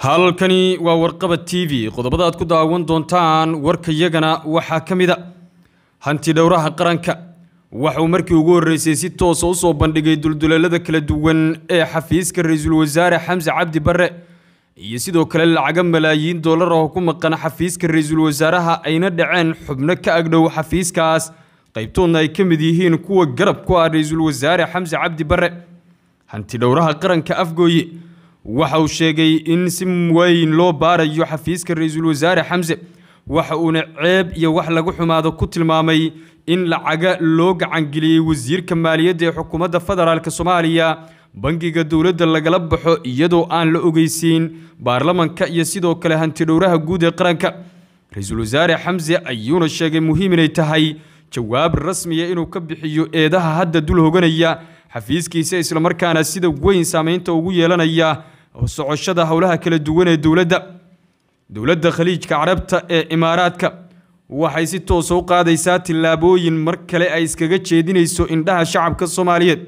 halkani waa warqabad t v qodobada aad ku daawan doontaan warkayagana waxaa ka mid a hanti dhowraha qaranka waxauu markii ugu horreysay si toosa u soo bandhigay dulduleelada kala duwan ee xafiiska ra-iisul wasaare xamse cabdi barre iyo sidoo kale lacaga malaayiin dollar ah oo ku maqan xafiiska ra-iisul wasaaraha ayna dhaceen xubno ka agdhow xafiiskaas qaybtoodna ay ka mid yihiin kuwa garab ku ah ra-iisul wasaare xamse cabdi barre hanti dhowraha qaranka afgooye waxa uu sheegay in si weyn loo baarayo xafiiska ra-iisul wasaare xamse waxa uuna ceeb iyo wax lagu xumaado ku tilmaamay in lacaga loo gacangeliyey wasiirka maaliyadda ee xukuumadda federaalk soomaaliya bangiga dowladda lagala baxo iyadoo aan la ogeysiin baarlamanka iyo sidoo kale hantidhowraha guud ee qaranka ra-iisul wasaare xamse ayuuna sheegay muhiim inay tahay jawaab rasmiya ah inuu ka bixiyo eedaha hadda dul hoganaya xafiiskiisa islamarkaana sida weyn saamaynta ugu yeelanaya oo socoshada howlaha kala duwan ee dowladda dowladda khaliijka carabta ee imaaraadka waxay si toosa ah u qaadaysaa tillaabooyin mar kale ay iskaga jeedinayso indhaha shacabka soomaaliyeed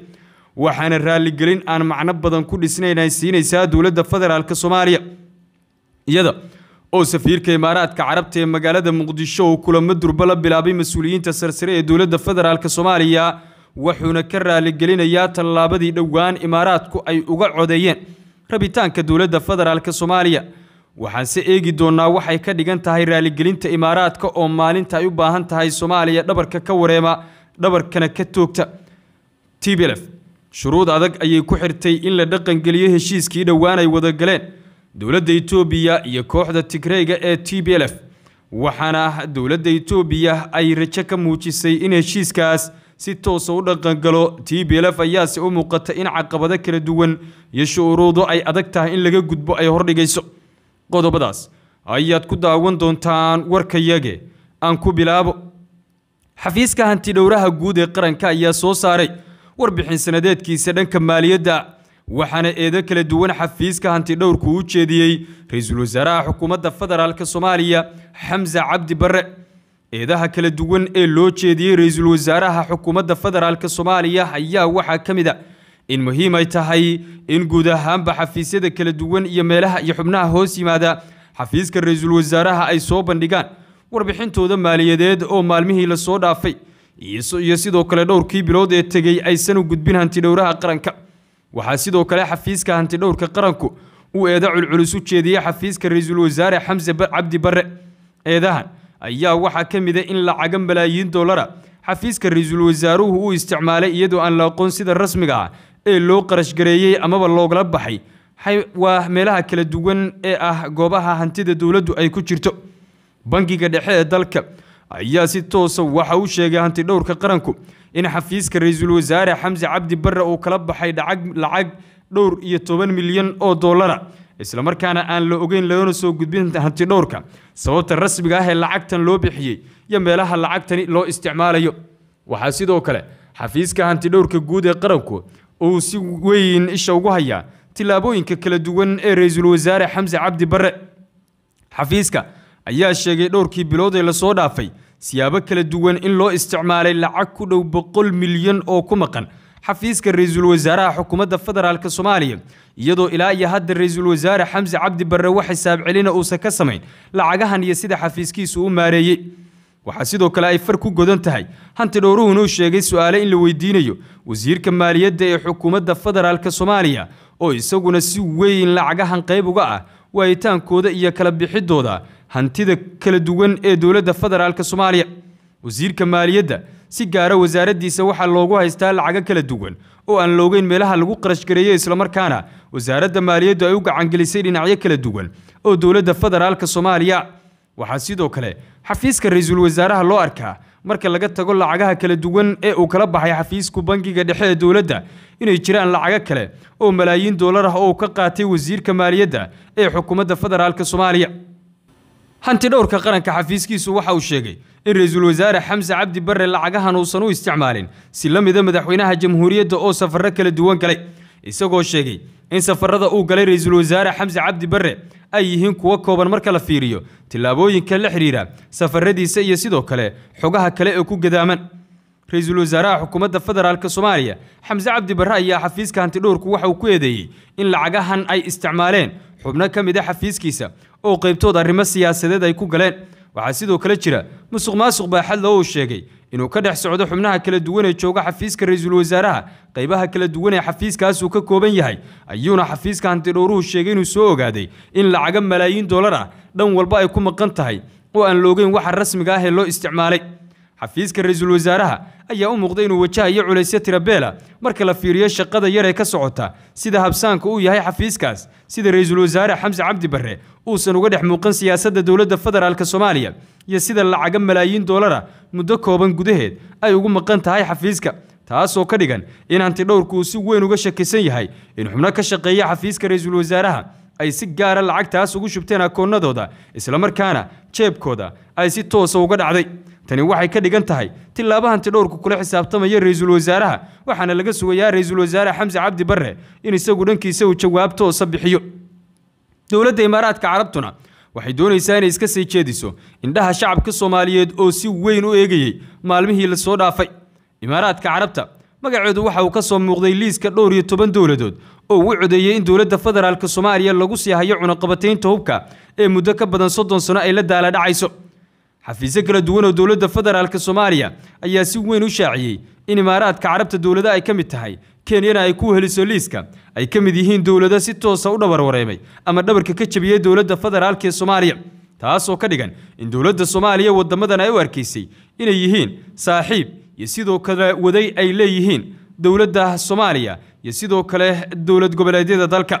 waxaana raalligelin aan macno badan ku dhisnayn ay siinaysaa dowladda federaalka soomaaliya iyada oo safiirka imaaraadka carabta ee magaalada muqdisho uu kulamo durba la bilaabay mas-uuliyiinta sarsare ee dowladda federaalk soomaaliya wuxuuna ka raaligelinayaa tallaabadii dhowaan imaaraadku ay uga codeeyeen rabitaanka dowladda federaalk soomaaliya waxaan se eegi doonaa waxay ka dhigan tahay raaligelinta imaaraadka oo maalinta ay u baahan tahay soomaaliya dhabarka ka wareema dhabarkana ka toogta t b lf shuruud adag ayay ku xirtay in la dhaqangeliyo heshiiskii dhowaan ay wada galeen dowladda etoobiya iyo kooxda tigreyga ee t b lf waxaana dowladda etoobiya ay rajo ka muujisay in heshiiskaas si toosa u dhaqangalo t b f ayaase u muuqata in caqabado kala duwan iyo shuruudo ay adag tahay in laga gudbo ay hordhigayso qodobadaas ayaad ku daawan doontaan warkayage aan ku bilaabo xafiiska hantidhowraha guud ee qaranka ayaa soo saaray warbixin sanadeedkiisa dhanka maaliyadda waxaana eedo kala duwan xafiiska hantidhowrku u jeediyey ra-iisul wasaaraha xukuumadda federaalk soomaaliya xamse cabdi barre eedaha kala duwan ee loo jeediyey ra-iisul wasaaraha xukuumadda federaalk soomaaliya ayaa waxaa ka mid a in muhiim ay tahay in guud ahaanba xafiisyada kala duwan iyo meelaha iyo xubnaha hoos yimaada xafiiska ra-iisul wasaaraha ay soo bandhigaan warbixintooda maaliyadeed oo maalmihii lasoo dhaafay iyo sidoo kale dhowrkii bilood ee tegey aysan u gudbin hantidhowraha qaranka waxaa sidoo kale xafiiska hantidhowrka qaranku uu eeda culculus u jeediyey xafiiska ra-iisul wasaare xamse cabdi barre eedahan ayaa waxaa ka mida ah in lacaga malaayiin dollara xafiiska ra-iisul wasaaruhu uu isticmaalay iyadoo aan la aqoon sida rasmiga ah ee loo qarashgareeyey amaba loogala baxay waa meelaha kala duwan ee ah goobaha hantida dowladdu ay ku jirto bangiga dhexe ee dalka ayaa si toosa ah waxa uu sheegay hanti dhowrka qaranku in xafiiska ra-iisul wasaare xamse cabdi barre uu kala baxay dhacag lacag dhowr iyo toban milyan oo dollara islamarkaana aan la ogeyn lagana soo gudbin hantidhowrka sababta rasmiga ah ee lacagtan loo bixiyey iyo meelaha lacagtani loo isticmaalayo waxaa sidoo kale xafiiska hantidhowrka guud ee qaranku uu si weyn isha ugu hayaa tillaabooyinka kala duwan ee ra-iisul wasaare xamse cabdi barre xafiiska ayaa sheegay dhowrkii bilood ee lasoo dhaafay siyaabo kala duwan in loo isticmaalay lacag ku dhow boqol milyan oo ku maqan xafiiska ra-iisul wasaaraha xukuumadda federaalka soomaaliya iyadoo ilaa iyo hadda ra-iisul wasaare xamse cabdi barre wax xisaab celina uusan ka samayn lacagahan iyo sida xafiiskiisu u maareeyey waxaa sidoo kale ay far ku godan tahay hanti dhowruhunuu sheegay su-aale in la weydiinayo wasiirka maaliyadda ee xukuumadda federaalk soomaaliya oo isaguna si weyn lacagahan qayb uga ah waayitaankooda iyo kala bixiddooda hantida kala duwan ee dowladda federaalk soomaaliya wasiirka maaliyadda si gaara wasaaraddiisa waxaa loogu haystaa lacago kala duwan oo aan loogeyn meelaha lagu qarashgareeyo islamarkaana wasaaradda maaliyaddu ay u gacangelisay dhinacyo kala duwan oo dowladda federaalka soomaaliya waxaa sidoo kale xafiiska ra-iisul wasaaraha loo arkaa marka laga tago lacagaha kala duwan ee uu kala baxay xafiisku bangiga dhexe ee dowladda inay jiraan lacago kale oo malaayiin doolar ah oo uu ka qaatay wasiirka maaliyadda ee xukuumadda federaalka soomaaliya hanti dhowrka qaranka xafiiskiisu waxa uu sheegay in ra-iisul wasaare xamse cabdi barre lacagahan uusan u isticmaalin si la mida madaxweynaha jamhuuriyadda oo safarro kala duwan galay isagoo sheegay in safarrada uu galay ra-iisul wasaare xamse cabdi barre ay yihiin kuwo kooban marka la fiiriyo tillaabooyinka la xidhiira safarradiisa iyo sidoo kale xogaha kale ee ku gadaaman ra-iisul wasaaraha xukuumadda federaalk soomaaliya xamse cabdi barre ayaa xafiiska hantidhowrku waxa uu ku eedeeyey in lacagahan ay isticmaaleen xubno ka mid a ah xafiiskiisa oo qaybtood arrimo siyaasadeed ay ku galeen waxaa sidoo kale jira musuq maasuq baaxadla xadlo uu sheegay inuu ka dhex socdo xubnaha kala duwan ee jooga xafiiska ra-iisul wasaaraha qaybaha kala duwan ee xafiiskaasuu ka kooban yahay ayuuna xafiiska hantidhowruhu sheegay inuu soo ogaaday in lacago malaayiin dollar ah dhan walba ay ku maqan tahay oo aan loogeyn waxa rasmiga ah ee loo isticmaalay xafiiska ra-iisul wasaaraha ayaa u muuqday inuu wajahayo culaysyo tirabeela marka la fiiriyo shaqada yar ee ka socota sida habsaanka uu yahay xafiiskaas sida ra-iisul wasaare xamse cabdi barre uusan uga dhex muuqan siyaasadda dowladda federaalka soomaaliya iyo sida lacaga malaayiin doolara muddo kooban gudaheed ay ugu maqan tahay xafiiska taasoo ka dhigan in hantidhowrku uu si weyn uga shakisan yahay in xubno ka shaqeeya xafiiska ra-iisul wasaaraha ay si gaara lacagtaas ugu shubteen akoonnadooda markaana jeebkooda ay si toosa uga dhacday tani waxay ka dhigan tahay tilaabo dhowrku kula xisaabtamaya ra-iisul wasaaraha waxaana laga sugayaa ra-iisul wasaare xamse cabdi barre in isagu dhankiisa uu jawaab toosa bixiyo dowladda imaaraadka carabtuna waxay doonaysaa inay iska sii jeediso indhaha shacabka soomaaliyeed oo si weyn u eegayey maalmihii la soo dhaafay imaaraadka carabta magaceedu waxa uu ka soo muuqday liiska dhowr iyo toban dowladood oo uu codeeyey in dowladda federaalk soomaaliya lagu sii hayo cunaqabataynta hubka ee muddo ka badan soddon sano ay la daaladhacayso xafiisyo kala duwan oo dowladda federaalk soomaaliya ayaa si weyn u shaaciyey in imaaraadka carabta dowlada ay ka mid tahay kenyana ay ku heliso liiska ay ka mid yihiin dowlado si toosa u dhabarwareemay ama dhabarka ka jabiyey dowladda federaalk ee soomaaliya taasoo ka dhigan in dowladda soomaaliya waddamadan ay u arkaysay inay yihiin saaxiib iyo sidoo kale waday ay leeyihiin dowladda soomaaliya iyo sidoo kale dowlad goboleedyada dalka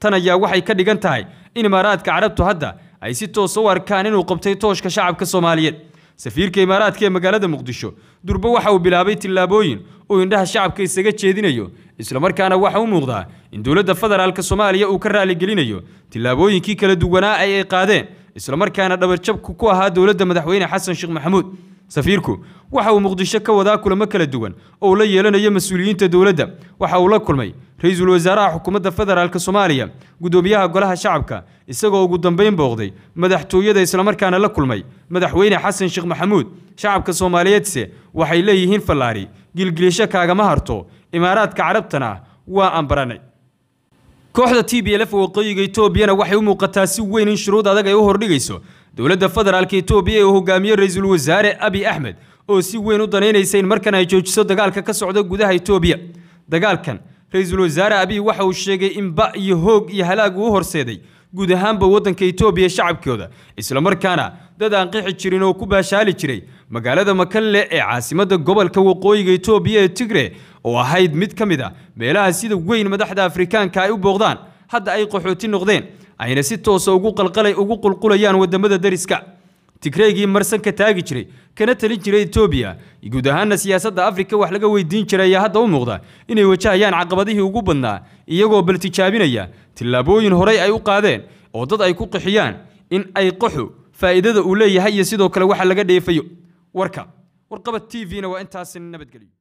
tan ayaa waxay ka dhigan tahay in imaaraadka carabtu hadda ay si toosa u arkaan inuu qabtay tooshka shacabka soomaaliyeed safiirka imaaraadka ee magaalada muqdisho durbe waxa uu bilaabay tillaabooyin uu indhaha shacabka isaga jeedinayo islamarkaana waxa u muuqdaa in dowladda federaalka soomaaliya uu ka raalligelinayo tillaabooyinkii kala duwanaa ay ay qaadeen islamarkaana dhabarjabku ku ahaa dowladda madaxweyne xasan sheekh maxamuud safiirku waxa uu muqdisho ka wadaa kulamo kala duwan oo uu la yeelanayo mas-uuliyiinta dowladda waxa uu la kulmay ra-iisul wasaaraha xukuumadda federaalk soomaaliya guddoomiyaha golaha shacabka isagoo ugu dambayn booqday madaxtooyada islamarkaana la kulmay madaxweyne xasan sheekh maxamuud shacabka soomaaliyeedse waxay leeyihiin fallaari gilgilisho kaagama harto imaaraadka carabtana waa aan baranay kooxda t b lf waqooyiga etoobiyana waxay u muuqataa si weyn in shuruud adag ay u hordhigayso dowladda federaalka etoobiya ee uu hogaamiyo ra-iisul wasaare abi axmed oo si weyn u danaynaysa in markan ay joojiso dagaalka ka socda gudaha etoobiya dagaalkan ra-iisul wasaare abi waxa uu sheegay in ba iyo hoog iyo halaag uu horseeday guud ahaanba waddanka etoobiya shacabkooda isla markaana dad aan qixi jirin oo ku baashaali jiray magaalada makalle ee caasimadda gobolka waqooyiga etoobiya ee tigre oo ahayd mid ka mid ah meelaha sida weyn madaxda afrikaanka ay u booqdaan hadda ay qaxooti noqdeen ayna si toosa ugu qulqulayaan wadamada dariska tigreygii marsan ka taagi jiray kana talin jiray etoobiya guud ahaanna siyaasadda afrika wax laga weydiin jiray ayaa hadda u muuqda inay wajahayaan caqabadihii ugu badnaa iyagoo baltijaabinaya tijaabinaya tillaabooyin horey ay u qaadeen oo dad ay ku qixiyaan in ay qaxu faa'iidada uu leeyahay iyo sidoo kale waxa laga dheefayo warka warqabad t v-na waa intaasi nabadgelyo